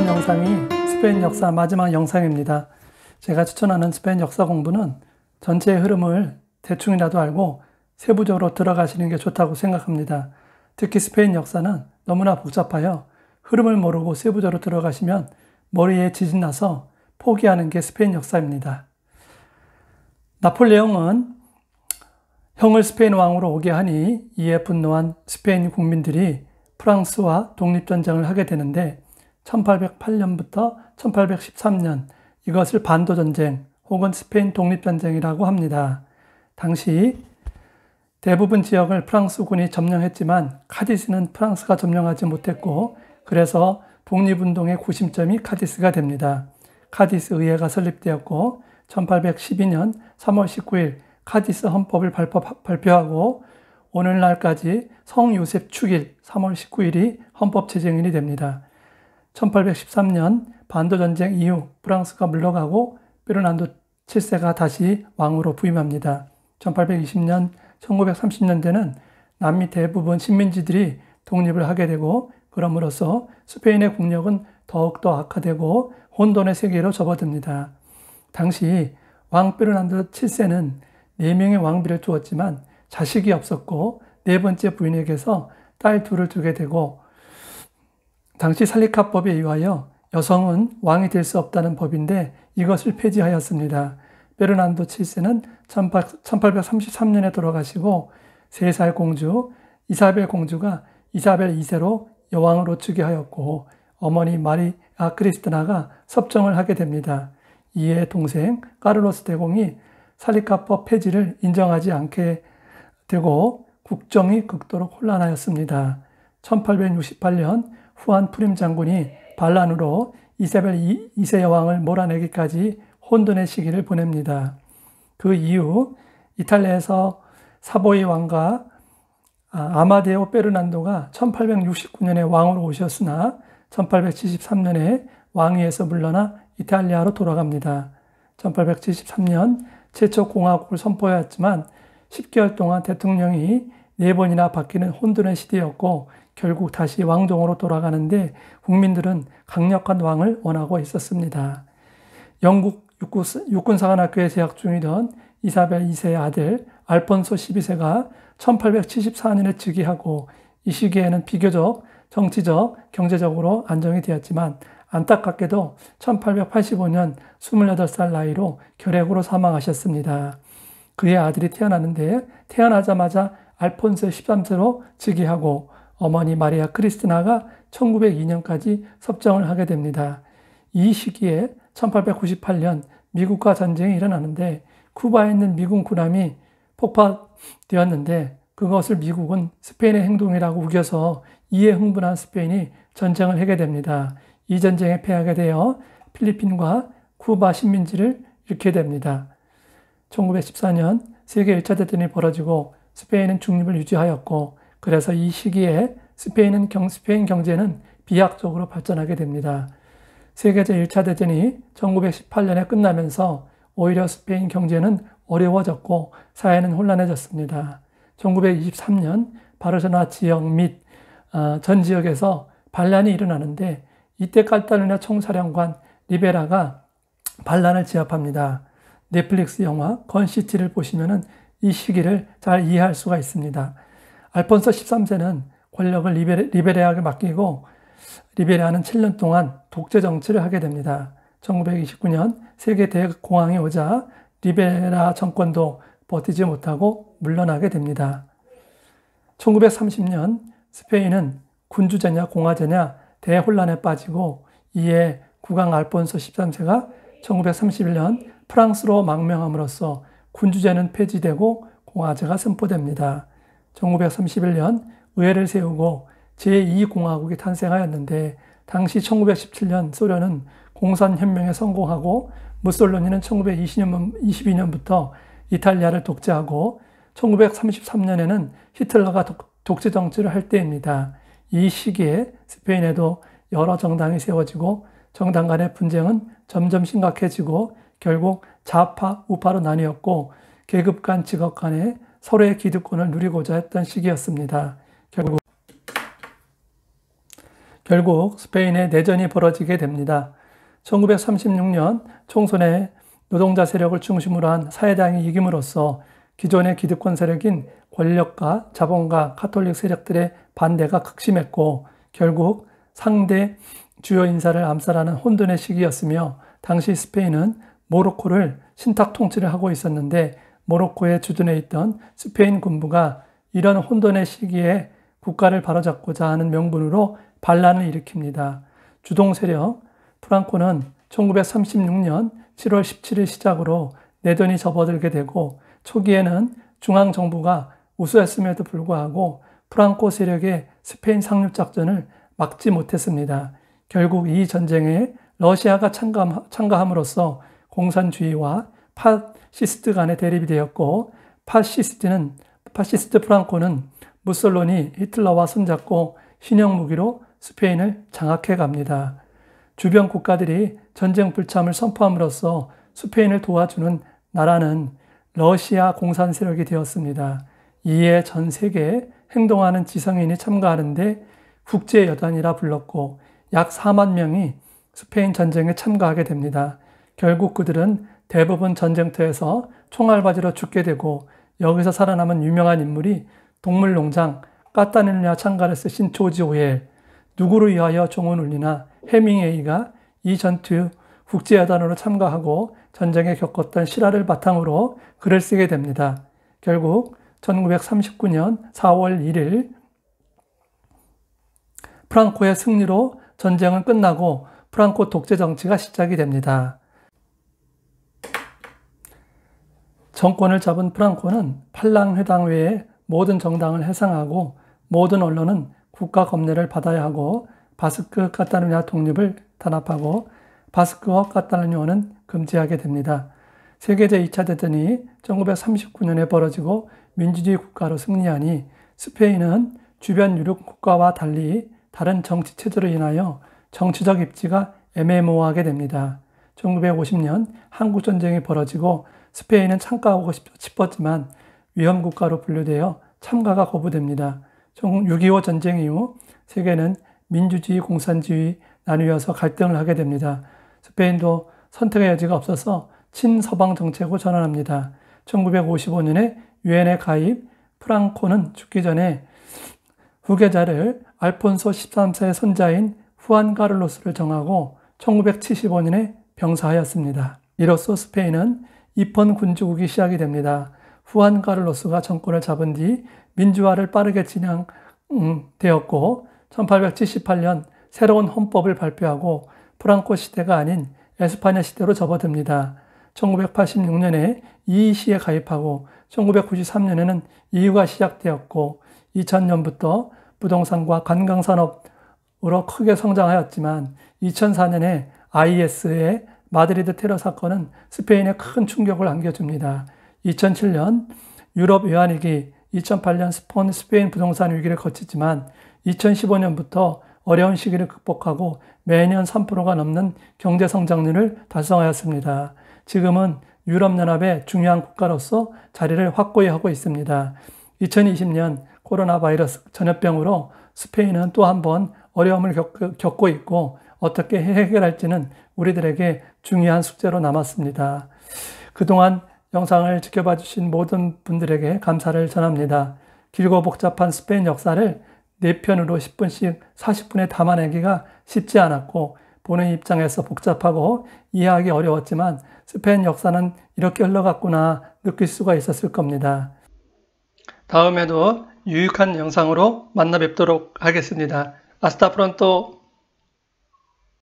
이번 영상이 스페인 역사 마지막 영상입니다. 제가 추천하는 스페인 역사 공부는 전체의 흐름을 대충이라도 알고 세부적으로 들어가시는 게 좋다고 생각합니다. 특히 스페인 역사는 너무나 복잡하여 흐름을 모르고 세부적으로 들어가시면 머리에 지진 나서 포기하는 게 스페인 역사입니다. 나폴레옹은 형을 스페인 왕으로 오게 하니 이에 분노한 스페인 국민들이 프랑스와 독립전쟁을 하게 되는데 1808년부터 1813년 이것을 반도전쟁 혹은 스페인 독립전쟁이라고 합니다. 당시 대부분 지역을 프랑스군이 점령했지만 카디스는 프랑스가 점령하지 못했고 그래서 독립운동의 구심점이 카디스가 됩니다. 카디스 의회가 설립되었고 1812년 3월 19일 카디스 헌법을 발표하고 오늘날까지 성요셉 축일 3월 19일이 헌법 제정일이 됩니다. 1813년 반도 전쟁 이후 프랑스가 물러가고 페르난도 7세가 다시 왕으로 부임합니다. 1820년, 1930년대는 남미 대부분 식민지들이 독립을 하게 되고 그럼으로써 스페인의 국력은 더욱더 악화되고 혼돈의 세계로 접어듭니다. 당시 왕 페르난도 7세는 4명의 왕비를 두었지만 자식이 없었고 네 번째 부인에게서 딸 둘을 두게 되고 당시 살리카법에 의하여 여성은 왕이 될 수 없다는 법인데 이것을 폐지하였습니다. 베르난도 7세는 1833년에 돌아가시고 3살 공주 이사벨 공주가 이사벨 2세로 여왕으로 즉위하였고 어머니 마리 아 크리스티나가 섭정을 하게 됩니다. 이에 동생 까르로스 대공이 살리카법 폐지를 인정하지 않게 되고 국정이 극도로 혼란하였습니다. 1868년 후한 푸림 장군이 반란으로 이세벨 이세 여왕을 몰아내기까지 혼돈의 시기를 보냅니다. 그 이후 이탈리아에서 사보이 왕과 아, 아마데오 베르난도가 1869년에 왕으로 오셨으나 1873년에 왕위에서 물러나 이탈리아로 돌아갑니다. 1873년 최초 공화국을 선포하였지만 10개월 동안 대통령이 네 번이나 바뀌는 혼돈의 시대였고 결국 다시 왕정으로 돌아가는데 국민들은 강력한 왕을 원하고 있었습니다. 영국 육군사관학교에 재학 중이던 이사벨 2세의 아들 알폰소 12세가 1874년에 즉위하고 이 시기에는 비교적 정치적, 경제적으로 안정이 되었지만 안타깝게도 1885년 28살 나이로 결핵으로 사망하셨습니다. 그의 아들이 태어나는데 태어나자마자 알폰세 13세로 즉위하고 어머니 마리아 크리스티나가 1902년까지 섭정을 하게 됩니다. 이 시기에 1898년 미국과 전쟁이 일어나는데 쿠바에 있는 미군 군함이 폭파되었는데 그것을 미국은 스페인의 행동이라고 우겨서 이에 흥분한 스페인이 전쟁을 하게 됩니다. 이 전쟁에 패하게 되어 필리핀과 쿠바 식민지를 잃게 됩니다. 1914년 세계 1차 대전이 벌어지고 스페인은 중립을 유지하였고 그래서 이 시기에 스페인은 경, 스페인 경제는 비약적으로 발전하게 됩니다. 세계 제1차 대전이 1918년에 끝나면서 오히려 스페인 경제는 어려워졌고 사회는 혼란해졌습니다. 1923년 바르셀로나 지역 및전 어, 지역에서 반란이 일어나는데 이때 칼타르냐 총사령관 리베라가 반란을 제압합니다. 넷플릭스 영화 건시티를 보시면 이 시기를 잘 이해할 수가 있습니다. 알폰소 13세는 권력을 리베레, 아에게 맡기고 리베레아는 7년 동안 독재 정치를 하게 됩니다. 1929년 세계 대공황이 오자 리베라 정권도 버티지 못하고 물러나게 됩니다. 1930년 스페인은 군주제냐 공화제냐 대혼란에 빠지고 이에 국왕 알폰소 13세가 1931년 프랑스로 망명함으로써 군주제는 폐지되고 공화제가 선포됩니다. 1931년 의회를 세우고 제2공화국이 탄생하였는데 당시 1917년 소련은 공산혁명에 성공하고 무솔로니는 1922년부터 이탈리아를 독재하고 1933년에는 히틀러가 독재 정치를 할 때입니다. 이 시기에 스페인에도 여러 정당이 세워지고 정당 간의 분쟁은 점점 심각해지고 결국 좌파, 우파로 나뉘었고 계급 간 직업 간에 서로의 기득권을 누리고자 했던 시기였습니다. 결국, 결국 스페인의 내전이 벌어지게 됩니다. 1936년 총선에 노동자 세력을 중심으로 한 사회당이 이김으로써 기존의 기득권 세력인 권력과 자본가 카톨릭 세력들의 반대가 극심했고 결국 상대 주요 인사를 암살하는 혼돈의 시기였으며 당시 스페인은 모로코를 신탁 통치를 하고 있었는데 모로코에 주둔해 있던 스페인 군부가 이런 혼돈의 시기에 국가를 바로잡고자 하는 명분으로 반란을 일으킵니다. 주동 세력 프랑코는 1936년 7월 17일 시작으로 내돈이 접어들게 되고 초기에는 중앙 정부가 우수했음에도 불구하고 프랑코 세력의 스페인 상륙 작전을 막지 못했습니다. 결국 이 전쟁에 러시아가 참가함으로써 공산주의와 파시스트 간의 대립이 되었고 파시스트는 파시스트 프랑코는 무솔로니 히틀러와 손잡고 신형 무기로 스페인을 장악해 갑니다. 주변 국가들이 전쟁 불참을 선포함으로써 스페인을 도와주는 나라는 러시아 공산 세력이 되었습니다. 이에 전 세계에 행동하는 지성인이 참가하는데 국제 여단이라 불렀고 약 4만 명이 스페인 전쟁에 참가하게 됩니다. 결국 그들은 대부분 전쟁터에서 총알바지로 죽게 되고 여기서 살아남은 유명한 인물이 동물농장 까따닐리아 창가를 쓰신 조지 오헬, 누구를 위하여 종은 울리나 해밍웨이가 이 전투 국제야단으로 참가하고 전쟁에 겪었던 실화를 바탕으로 글을 쓰게 됩니다. 결국 1939년 4월 1일 프랑코의 승리로 전쟁은 끝나고 프랑코 독재 정치가 시작이 됩니다. 정권을 잡은 프랑코는 팔랑회당 외에 모든 정당을 해상하고 모든 언론은 국가 검열을 받아야 하고 바스크 카타르냐 독립을 단합하고 바스크와 카탈루냐는 금지하게 됩니다. 세계 제2차 대전이 1939년에 벌어지고 민주주의 국가로 승리하니 스페인은 주변 유럽 국가와 달리 다른 정치 체제로 인하여 정치적 입지가 애매모호하게 됩니다. 1950년 한국 전쟁이 벌어지고 스페인은 참가하고 싶었지만 위험국가로 분류되어 참가가 거부됩니다. 6.25 전쟁 이후 세계는 민주주의, 공산주의 나뉘어서 갈등을 하게 됩니다. 스페인도 선택의 여지가 없어서 친서방 정책으로 전환합니다. 1955년에 유엔에 가입, 프랑코는 죽기 전에 후계자를 알폰소 13세의 손자인 후안 가를로스를 정하고 1975년에 병사하였습니다. 이로써 스페인은 입헌 군주국이 시작이 됩니다. 후안 가를로스가 정권을 잡은 뒤 민주화를 빠르게 진행되었고 음, 1878년 새로운 헌법을 발표하고 프랑코 시대가 아닌 에스파냐 시대로 접어듭니다. 1986년에 EEC에 가입하고 1993년에는 EU가 시작되었고 2000년부터 부동산과 관광산업으로 크게 성장하였지만 2004년에 IS에 마드리드 테러 사건은 스페인에 큰 충격을 안겨줍니다. 2007년 유럽 외환위기, 2008년 스폰 스페인 부동산 위기를 거치지만 2015년부터 어려운 시기를 극복하고 매년 3%가 넘는 경제 성장률을 달성하였습니다. 지금은 유럽연합의 중요한 국가로서 자리를 확고히 하고 있습니다. 2020년 코로나 바이러스 전염병으로 스페인은 또 한 번 어려움을 겪고 있고 어떻게 해결할지는 우리들에게 중요한 숙제로 남았습니다. 그동안 영상을 지켜봐 주신 모든 분들에게 감사를 전합니다. 길고 복잡한 스페인 역사를 4편으로 10분씩 40분에 담아내기가 쉽지 않았고 보는 입장에서 복잡하고 이해하기 어려웠지만 스페인 역사는 이렇게 흘러갔구나 느낄 수가 있었을 겁니다. 다음에도 유익한 영상으로 만나 뵙도록 하겠습니다. 아스타 프론토